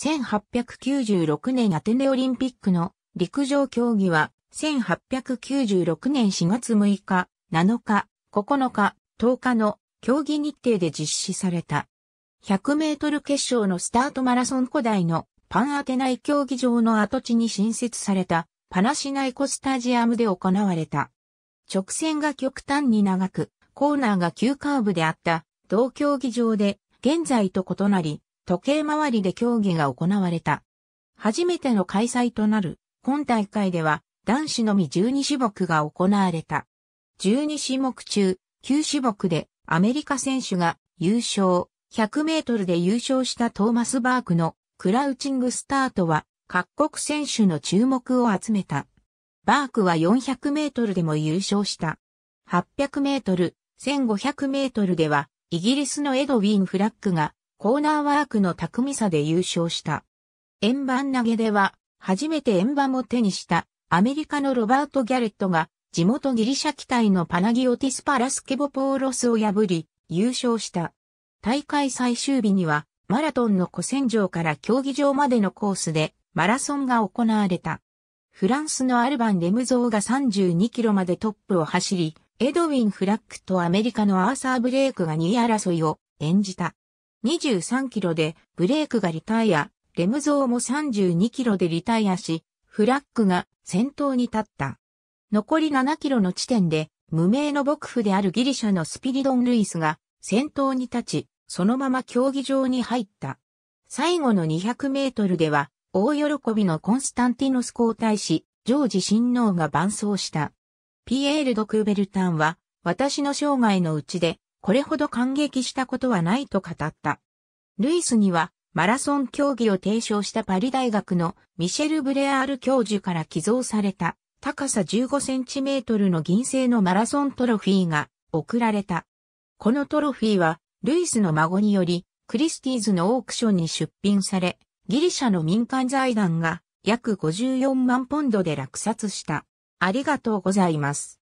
1896年アテネオリンピックの陸上競技は、1896年4月6日、7日、9日、10日の競技日程で実施された。100メートル決勝のスタートマラソン古代のパンアテナイ競技場の跡地に新設されたパナシナイコスタジアムで行われた。直線が極端に長く、コーナーが急カーブであった同競技場で現在と異なり、時計回りで競技が行われた。初めての開催となる、今大会では男子のみ12種目が行われた。12種目中、9種目でアメリカ選手が優勝、100メートルで優勝したトーマス・バークのクラウチングスタートは各国選手の注目を集めた。バークは400メートルでも優勝した。800メートル、1500メートルではイギリスのエドウィン・フラッグがコーナーワークの巧みさで優勝した。円盤投げでは、初めて円盤を手にしたアメリカのロバート・ギャレットが地元ギリシャ機体のパナギオティスパラスケボポーロスを破り優勝した。大会最終日にはマラトンの古戦場から競技場までのコースでマラソンが行われた。フランスのアルバン・レムゾーが32キロまでトップを走り、エドウィン・フラックとアメリカのアーサー・ブレイクが2位争いを演じた。23キロでブレイクがリタイア、レムゾーも32キロでリタイアし、フラッグが先頭に立った。残り7キロの地点で無名の牧夫であるギリシャのスピリドン・ルイスが先頭に立ち、そのまま競技場に入った。最後の200メートルでは、大喜びのコンスタンティノス皇太子、ジョージ親王が伴走した。ピエール・ド・クーベルタンは、私の生涯のうちでこれほど感激したことはないと語った。ルイスには、マラソン競技を提唱したパリ大学のミシェル・ブレアール教授から寄贈された高さ15センチメートルの銀製のマラソントロフィーが贈られた。このトロフィーはルイスの孫によりクリスティーズのオークションに出品され、ギリシャの民間財団が約54万ポンドで落札した。ありがとうございます。